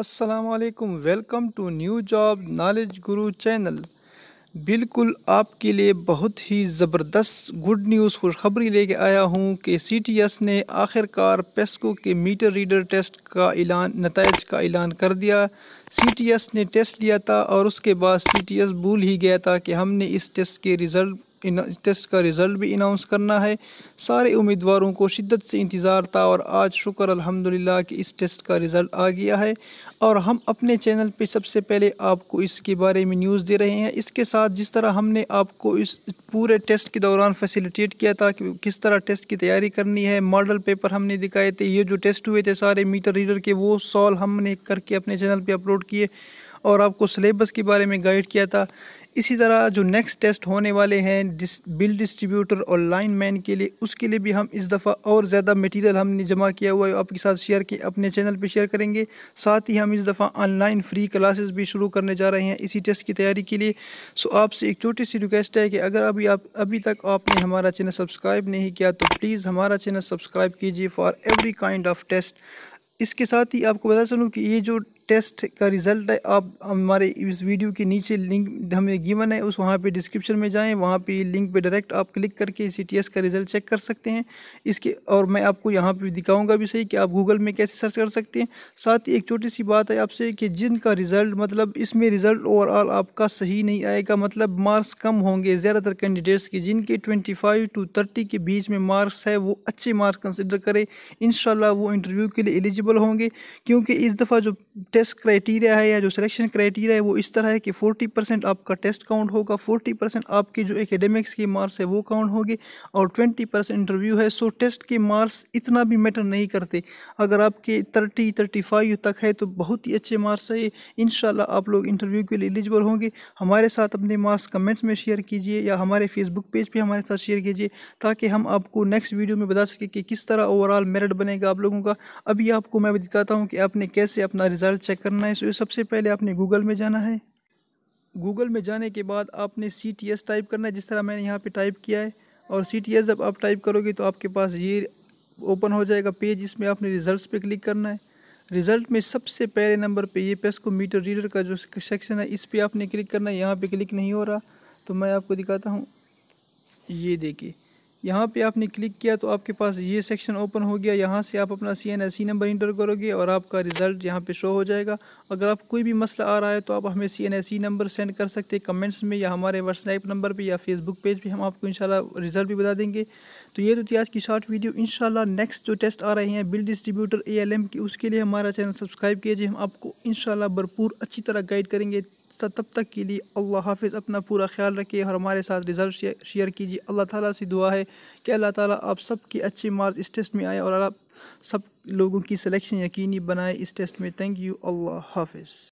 असलकम welcome to new job knowledge Guru channel बिल्कुल आपके लिए बहुत ही ज़बरदस्त गुड न्यूज़ खुशखबरी लेके आया हूँ कि सी टी एस ने आखिरकार पेस्को के मीटर रीडर टेस्ट का ऐलान नतज का ऐलान कर दिया सी टी एस ने टेस्ट लिया था और उसके बाद सी टी एस भूल ही गया था कि हमने इस टेस्ट के रिज़ल्ट टेस्ट का रिज़ल्ट भी अनाउंस करना है सारे उम्मीदवारों को शिद्दत से इंतज़ार था और आज शुक्र अल्हम्दुलिल्लाह कि इस टेस्ट का रिज़ल्ट आ गया है और हम अपने चैनल पे सबसे पहले आपको इसके बारे में न्यूज़ दे रहे हैं इसके साथ जिस तरह हमने आपको इस पूरे टेस्ट के दौरान फैसिलिटेट किया था कि किस तरह टेस्ट की तैयारी करनी है मॉडल पेपर हमने दिखाए थे ये जो टेस्ट हुए थे सारे मीटर रीडर के वो सॉल्व हमने करके अपने चैनल पर अपलोड किए और आपको सिलेबस के बारे में गाइड किया था इसी तरह जो नेक्स्ट टेस्ट होने वाले हैं डिस, बिल डिस्ट्रीब्यूटर और लाइन मैन के लिए उसके लिए भी हम इस दफ़ा और ज़्यादा मटेरियल हमने जमा किया हुआ है आपके साथ शेयर किए अपने चैनल पे शेयर करेंगे साथ ही हम इस दफ़ा ऑनलाइन फ्री क्लासेस भी शुरू करने जा रहे हैं इसी टेस्ट की तैयारी के लिए सो आपसे एक छोटी सी रिक्वेस्ट है कि अगर अभी आप अभी तक आपने हमारा चैनल सब्सक्राइब नहीं किया तो प्लीज़ हमारा चैनल सब्सक्राइब कीजिए for every kind of test इसके साथ ही आपको बता चलूँ कि ये जो टेस्ट का रिज़ल्ट है आप हमारे इस वीडियो के नीचे लिंक हमें गिवन है उस वहाँ पे डिस्क्रिप्शन में जाएं वहाँ पे लिंक पे डायरेक्ट आप क्लिक करके सी टेस्ट का रिज़ल्ट चेक कर सकते हैं इसके और मैं आपको यहाँ पे दिखाऊंगा भी सही कि आप गूगल में कैसे सर्च कर सकते हैं साथ ही एक छोटी सी बात है आपसे कि जिनका रिज़ल्ट मतलब इसमें रिज़ल्ट ओवरऑल आपका सही नहीं आएगा मतलब मार्क्स कम होंगे ज़्यादातर कैंडिडेट्स के जिनके ट्वेंटी टू थर्टी के बीच में मार्क्स है वो अच्छे मार्क्स कंसिडर करें इन वो इंटरव्यू के लिए एलिजिबल होंगे क्योंकि इस दफ़ा जो टेस्ट क्राइटेरिया है या जो सिलेक्शन क्राइटेरिया है वो इस तरह है कि 40 परसेंट आपका टेस्ट काउंट होगा 40 परसेंट आपकी जो एकेडमिक्स की मार्क्स है वो काउंट होगी और 20 परसेंट इंटरव्यू है सो टेस्ट के मार्क्स इतना भी मैटर नहीं करते अगर आपके 30 35 तक है तो बहुत ही अच्छे मार्क्स है इन आप लोग इंटरव्यू के लिए एलिजिबल होंगे हमारे साथ अपने मार्क्स कमेंट्स में शेयर कीजिए या हमारे फेसबुक पेज पर हमारे साथ शेयर कीजिए ताकि हम आपको नेक्स्ट वीडियो में बता सकें कि किस तरह ओवरऑल मेरिट बनेगा आप लोगों का अभी आपको मैं दिखाता हूँ कि आपने कैसे अपना रिजल्ट चेक करना है तो सबसे पहले आपने गूगल में जाना है गूगल में जाने के बाद आपने सी टी एस टाइप करना है जिस तरह मैंने यहाँ पे टाइप किया है और सी टी एस जब आप टाइप करोगे तो आपके पास ये ओपन हो जाएगा पेज इसमें आपने रिज़ल्ट्स पे क्लिक करना है रिज़ल्ट में सबसे पहले नंबर पे ये पेस्को मीटर रीडर का जो सेक्शन है इस पर आपने क्लिक करना है यहाँ पर क्लिक नहीं हो रहा तो मैं आपको दिखाता हूँ ये देखिए यहाँ पे आपने क्लिक किया तो आपके पास ये सेक्शन ओपन हो गया यहाँ से आप अपना C N S C number enter करोगे और आपका रिज़ल्ट यहाँ पे शो हो जाएगा अगर आप कोई भी मसला आ रहा है तो आप हमें C N S C number send कर सकते हैं कमेंट्स में या हमारे व्हाट्सएप नंबर पे या फेसबुक पेज पे हम आपको इंशाल्लाह रिज़ल्ट भी बता देंगे तो ये तो थी आज की शॉर्ट वीडियो इन नेक्स्ट जो टेस्ट आ रहे हैं bill distributor A L M की उसके लिए हमारा चैनल सब्सक्राइब कीजिए हम आपको इंशाल्लाह भरपूर अच्छी तरह गाइड करेंगे सा तब तक के लिए अल्लाह हाफिज़ अपना पूरा ख्याल रखिए और हमारे साथ रिजल्ट शेयर कीजिए अल्लाह ताला से दुआ है कि अल्लाह ताला आप की अच्छी मार्क्स इस टेस्ट में आए और आप सब लोगों की सिलेक्शन यकीनी बनाए इस टेस्ट में थैंक यू अल्लाह हाफिज़